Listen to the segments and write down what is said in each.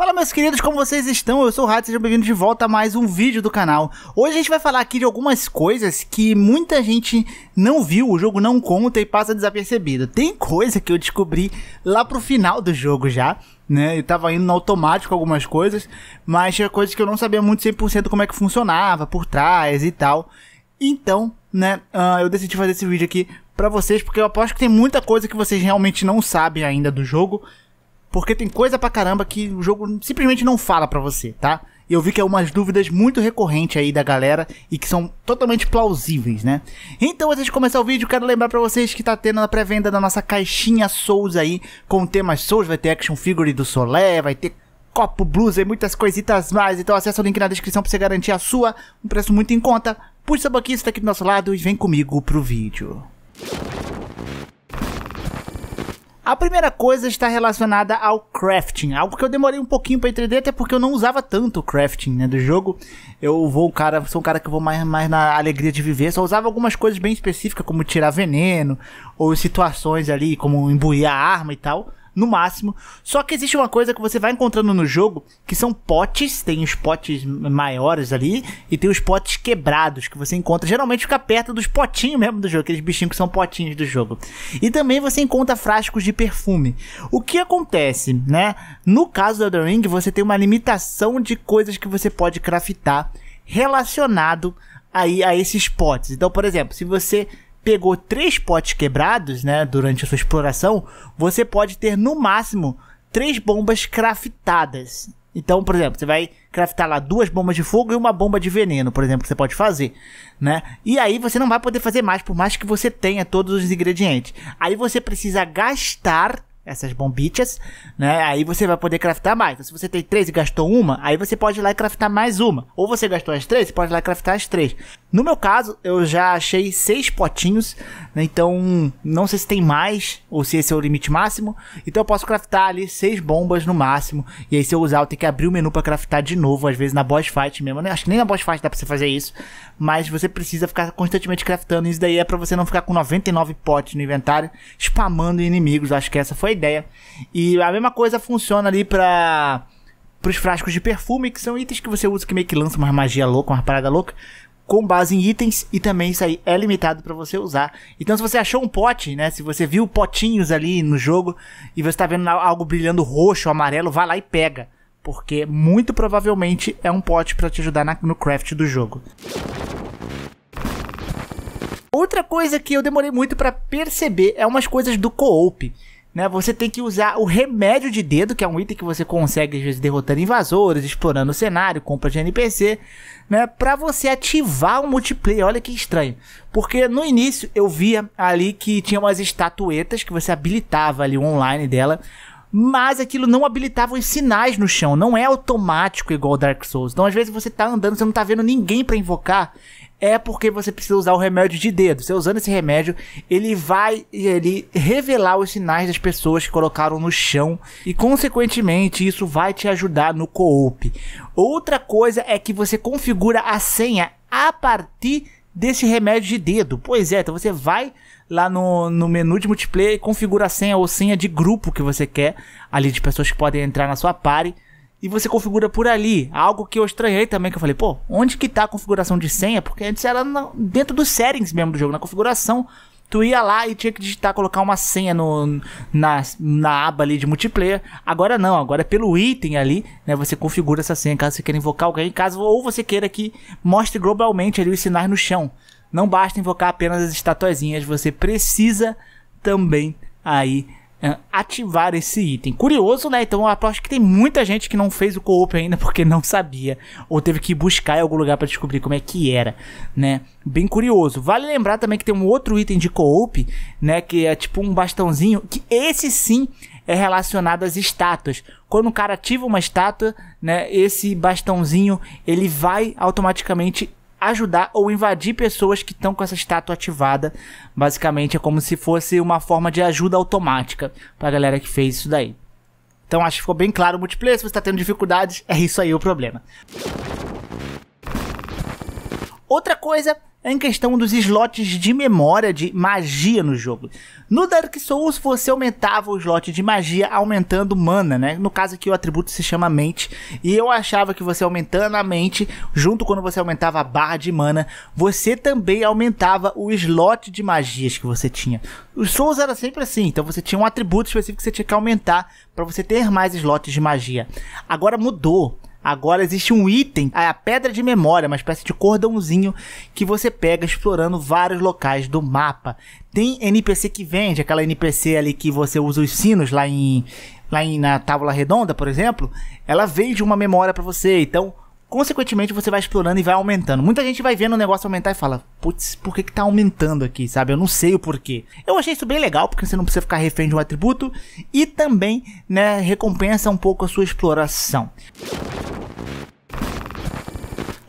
Fala meus queridos, como vocês estão? Eu sou o Rato, sejam bem-vindos de volta a mais um vídeo do canal. Hoje a gente vai falar aqui de algumas coisas que muita gente não viu, o jogo não conta e passa desapercebido. Tem coisa que eu descobri lá pro final do jogo já, né? Eu tava indo no automático algumas coisas, mas tinha coisas que eu não sabia muito 100% como é que funcionava por trás e tal. Então, né, uh, eu decidi fazer esse vídeo aqui para vocês, porque eu aposto que tem muita coisa que vocês realmente não sabem ainda do jogo, porque tem coisa pra caramba que o jogo simplesmente não fala pra você, tá? eu vi que é umas dúvidas muito recorrentes aí da galera e que são totalmente plausíveis, né? Então, antes de começar o vídeo, quero lembrar para vocês que tá tendo na pré-venda da nossa caixinha Souls aí, com temas Souls, vai ter action figure do Solé, vai ter copo, blusa e muitas coisitas mais. Então acessa o link na descrição para você garantir a sua, um preço muito em conta. Puxa o banquinho, está aqui do nosso lado e vem comigo pro vídeo. A primeira coisa está relacionada ao crafting, algo que eu demorei um pouquinho para entender, até porque eu não usava tanto o crafting né, do jogo. Eu vou cara, sou um cara que vou mais, mais na alegria de viver, só usava algumas coisas bem específicas, como tirar veneno, ou situações ali, como imbuir a arma e tal no máximo. Só que existe uma coisa que você vai encontrando no jogo, que são potes, tem os potes maiores ali, e tem os potes quebrados, que você encontra, geralmente fica perto dos potinhos mesmo do jogo, aqueles bichinhos que são potinhos do jogo. E também você encontra frascos de perfume. O que acontece, né? No caso do Elden Ring, você tem uma limitação de coisas que você pode craftar relacionado aí a esses potes. Então, por exemplo, se você pegou três potes quebrados, né, durante a sua exploração, você pode ter no máximo três bombas craftadas. Então, por exemplo, você vai craftar lá duas bombas de fogo e uma bomba de veneno, por exemplo, que você pode fazer, né? E aí você não vai poder fazer mais, por mais que você tenha todos os ingredientes. Aí você precisa gastar essas bombichas, né? Aí você vai poder craftar mais. Então, se você tem três e gastou uma, aí você pode ir lá e craftar mais uma. Ou você gastou as três, você pode ir lá e craftar as três. No meu caso, eu já achei seis potinhos, né? então não sei se tem mais ou se esse é o limite máximo. Então eu posso craftar ali seis bombas no máximo. E aí se eu usar, eu tenho que abrir o menu para craftar de novo, às vezes na boss fight mesmo. Né? Acho que nem na boss fight dá para você fazer isso, mas você precisa ficar constantemente craftando. Isso daí é para você não ficar com 99 potes no inventário, spamando inimigos. Acho que essa foi a ideia. E a mesma coisa funciona ali para para os frascos de perfume, que são itens que você usa que meio que lança uma magia louca, uma parada louca com base em itens e também isso aí é limitado para você usar. Então se você achou um pote, né, se você viu potinhos ali no jogo e você está vendo algo brilhando roxo, amarelo, vai lá e pega, porque muito provavelmente é um pote para te ajudar na, no craft do jogo. Outra coisa que eu demorei muito para perceber é umas coisas do co-op. Né? Você tem que usar o remédio de dedo, que é um item que você consegue às vezes derrotando invasores, explorando o cenário, compra de NPC, né, para você ativar o multiplayer. Olha que estranho. Porque no início eu via ali que tinha umas estatuetas que você habilitava ali online dela, mas aquilo não habilitava os sinais no chão, não é automático igual Dark Souls. Então às vezes você tá andando, você não tá vendo ninguém para invocar, é porque você precisa usar o remédio de dedo. Você usando esse remédio, ele vai ele revelar os sinais das pessoas que colocaram no chão e consequentemente isso vai te ajudar no co-op. Outra coisa é que você configura a senha a partir desse remédio de dedo. Pois é, então você vai lá no, no menu de multiplayer e configura a senha ou senha de grupo que você quer, ali de pessoas que podem entrar na sua party e você configura por ali. Algo que eu estranhei também, que eu falei, pô, onde que tá a configuração de senha? Porque antes era no, dentro dos settings mesmo do jogo, na configuração. Tu ia lá e tinha que digitar, colocar uma senha no, na, na aba ali de multiplayer. Agora não, agora é pelo item ali, né? Você configura essa senha caso você queira invocar alguém, caso ou você queira que mostre globalmente ali os sinais no chão. Não basta invocar apenas as estatuazinhas, você precisa também aí ativar esse item. Curioso, né? Então eu acho que tem muita gente que não fez o co-op ainda porque não sabia ou teve que buscar em algum lugar para descobrir como é que era, né? Bem curioso. Vale lembrar também que tem um outro item de co-op, né, que é tipo um bastãozinho, que esse sim é relacionado às estátuas. Quando o cara ativa uma estátua, né, esse bastãozinho ele vai automaticamente ajudar ou invadir pessoas que estão com essa estátua ativada. Basicamente é como se fosse uma forma de ajuda automática pra galera que fez isso daí. Então acho que ficou bem claro o multiplayer. Se você está tendo dificuldades, é isso aí o problema. Outra coisa em questão dos slots de memória de magia no jogo. No Dark Souls você aumentava o slot de magia aumentando mana, né? No caso aqui o atributo se chama mente, e eu achava que você aumentando a mente, junto quando você aumentava a barra de mana, você também aumentava o slot de magias que você tinha. Os Souls era sempre assim, então você tinha um atributo específico que você tinha que aumentar para você ter mais slots de magia. Agora mudou. Agora existe um item, a pedra de memória, uma espécie de cordãozinho que você pega explorando vários locais do mapa. Tem NPC que vende, aquela NPC ali que você usa os sinos lá em lá em, na tábua redonda, por exemplo, ela vende uma memória para você. Então, consequentemente, você vai explorando e vai aumentando. Muita gente vai vendo o negócio aumentar e fala: Putz, por que, que tá aumentando aqui, sabe? Eu não sei o porquê. Eu achei isso bem legal, porque você não precisa ficar refém de um atributo e também, né, recompensa um pouco a sua exploração.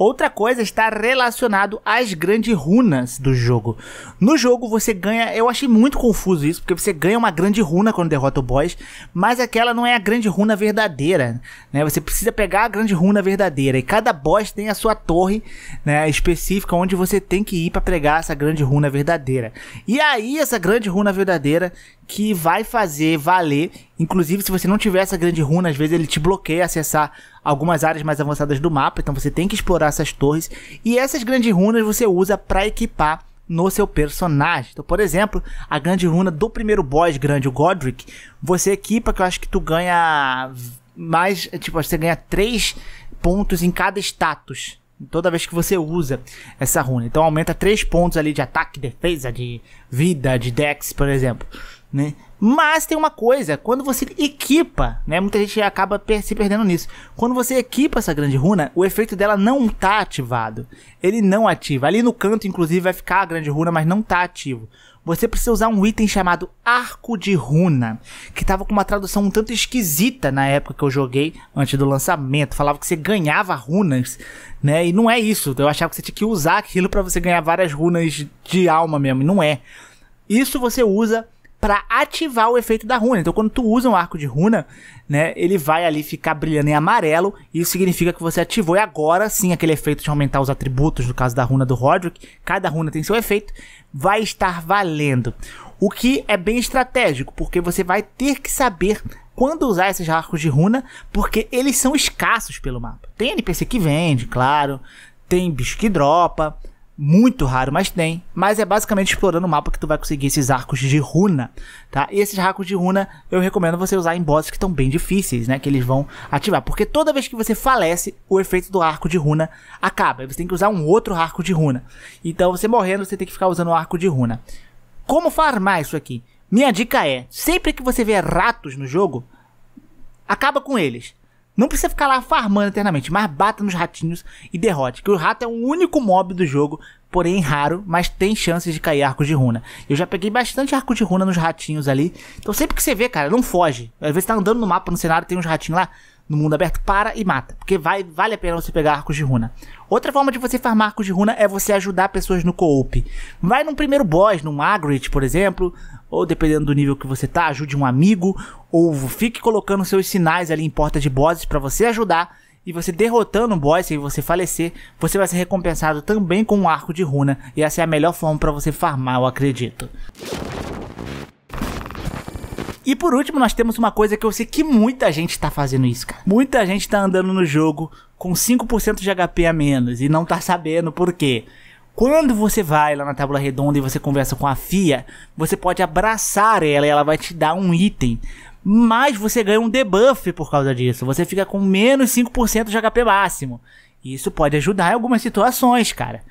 Outra coisa está relacionado às grandes runas do jogo. No jogo você ganha, eu achei muito confuso isso, porque você ganha uma grande runa quando derrota o boss, mas aquela não é a grande runa verdadeira, né? Você precisa pegar a grande runa verdadeira e cada boss tem a sua torre, né, específica onde você tem que ir para pegar essa grande runa verdadeira. E aí essa grande runa verdadeira que vai fazer valer. Inclusive, se você não tiver essa grande runa, às vezes ele te bloqueia acessar algumas áreas mais avançadas do mapa, então você tem que explorar essas torres. E essas grandes runas você usa para equipar no seu personagem. Então, por exemplo, a grande runa do primeiro boss grande, o Godric, você equipa que eu acho que tu ganha mais, tipo, você ganha 3 pontos em cada status toda vez que você usa essa runa. Então aumenta 3 pontos ali de ataque, defesa, de vida, de dex, por exemplo. Né? Mas tem uma coisa, quando você equipa, né? Muita gente acaba se perdendo nisso. Quando você equipa essa grande runa, o efeito dela não tá ativado. Ele não ativa. Ali no canto, inclusive, vai ficar a grande runa, mas não tá ativo. Você precisa usar um item chamado Arco de Runa, que tava com uma tradução um tanto esquisita na época que eu joguei, antes do lançamento. Falava que você ganhava runas, né? E não é isso. Eu achava que você tinha que usar aquilo para você ganhar várias runas de alma mesmo, e não é. Isso você usa para ativar o efeito da runa. Então, quando tu usa um arco de runa, né, ele vai ali ficar brilhando em amarelo, e isso significa que você ativou. E agora sim, aquele efeito de aumentar os atributos, no caso da runa do Roderick, cada runa tem seu efeito, vai estar valendo. O que é bem estratégico, porque você vai ter que saber quando usar esses arcos de runa, porque eles são escassos pelo mapa. Tem NPC que vende, claro, tem bicho que dropa, muito raro, mas tem. Mas é basicamente explorando o mapa que tu vai conseguir esses arcos de runa, tá? E esses arcos de runa eu recomendo você usar em bosses que estão bem difíceis, né? Que eles vão ativar. Porque toda vez que você falece, o efeito do arco de runa acaba. Você tem que usar um outro arco de runa. Então você morrendo, você tem que ficar usando o arco de runa. Como farmar isso aqui? Minha dica é: sempre que você vê ratos no jogo, acaba com eles. Não precisa ficar lá farmando eternamente, mas bata nos ratinhos e derrote. Que o rato é o único mob do jogo, porém raro, mas tem chances de cair arco de runa. Eu já peguei bastante arco de runa nos ratinhos ali. Então sempre que você vê, cara, não foge. Às vezes tá andando no mapa, no cenário, tem uns ratinhos lá no mundo aberto, para e mata. Porque vai, vale a pena você pegar arcos de runa. Outra forma de você farmar arcos de runa é você ajudar pessoas no co-op. Vai num primeiro boss, num Margaret por exemplo, ou dependendo do nível que você tá, ajude um amigo, ou fique colocando seus sinais ali em porta de bosses para você ajudar. E você derrotando o boss e você falecer, você vai ser recompensado também com um arco de runa. E essa é a melhor forma para você farmar, eu acredito. E por último, nós temos uma coisa que eu sei que muita gente tá fazendo isso, cara. Muita gente tá andando no jogo com 5% de HP a menos e não tá sabendo por quê. Quando você vai lá na tábua redonda e você conversa com a FIA, você pode abraçar ela e ela vai te dar um item mas você ganha um debuff por causa disso. Você fica com menos 5% de HP máximo. E isso pode ajudar em algumas situações, cara.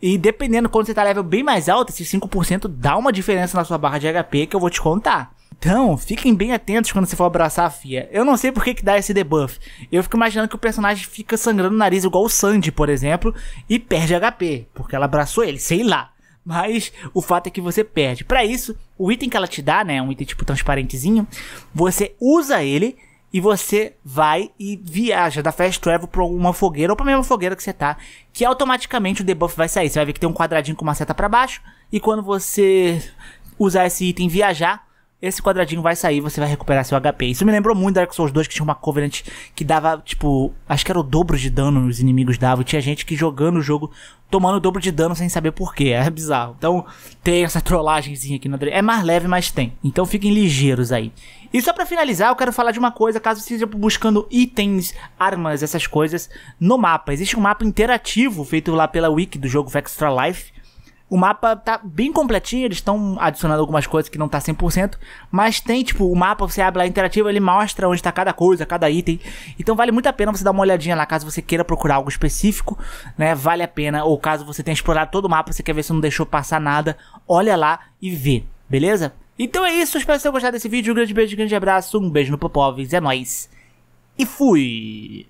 E dependendo quando você tá level bem mais alto, esses 5% dá uma diferença na sua barra de HP que eu vou te contar. Então, fiquem bem atentos quando você for abraçar a Fia. Eu não sei por que, que dá esse debuff. Eu fico imaginando que o personagem fica sangrando o nariz igual o Sandy, por exemplo, e perde HP, porque ela abraçou ele, sei lá. Mas o fato é que você perde. Para isso, o item que ela te dá, né, um item tipo transparentezinho, você usa ele e você vai e viaja da fast travel para uma fogueira ou para mesma fogueira que você tá, que automaticamente o debuff vai sair. Você vai ver que tem um quadradinho com uma seta para baixo e quando você usar esse item viajar, esse quadradinho vai sair, você vai recuperar seu HP. Isso me lembrou muito Dark Souls 2, que tinha uma Covenant que dava, tipo, acho que era o dobro de dano os inimigos davam. Tinha gente que jogando o jogo tomando o dobro de dano sem saber porquê. É bizarro. Então tem essa trollagemzinha aqui na É mais leve, mas tem. Então fiquem ligeiros aí. E só para finalizar, eu quero falar de uma coisa, caso vocês estejam buscando itens, armas, essas coisas no mapa. Existe um mapa interativo feito lá pela wiki do jogo Extra Life o mapa tá bem completinho, eles estão adicionando algumas coisas que não tá 100%, mas tem, tipo, o mapa, você abre lá é interativo, ele mostra onde tá cada coisa, cada item. Então vale muito a pena você dar uma olhadinha lá, caso você queira procurar algo específico, né? Vale a pena, ou caso você tenha explorado todo o mapa, você quer ver se não deixou passar nada, olha lá e vê, beleza? Então é isso, espero que tenha gostado desse vídeo, um grande beijo, um grande abraço, um beijo no Popovs, é nóis, e fui!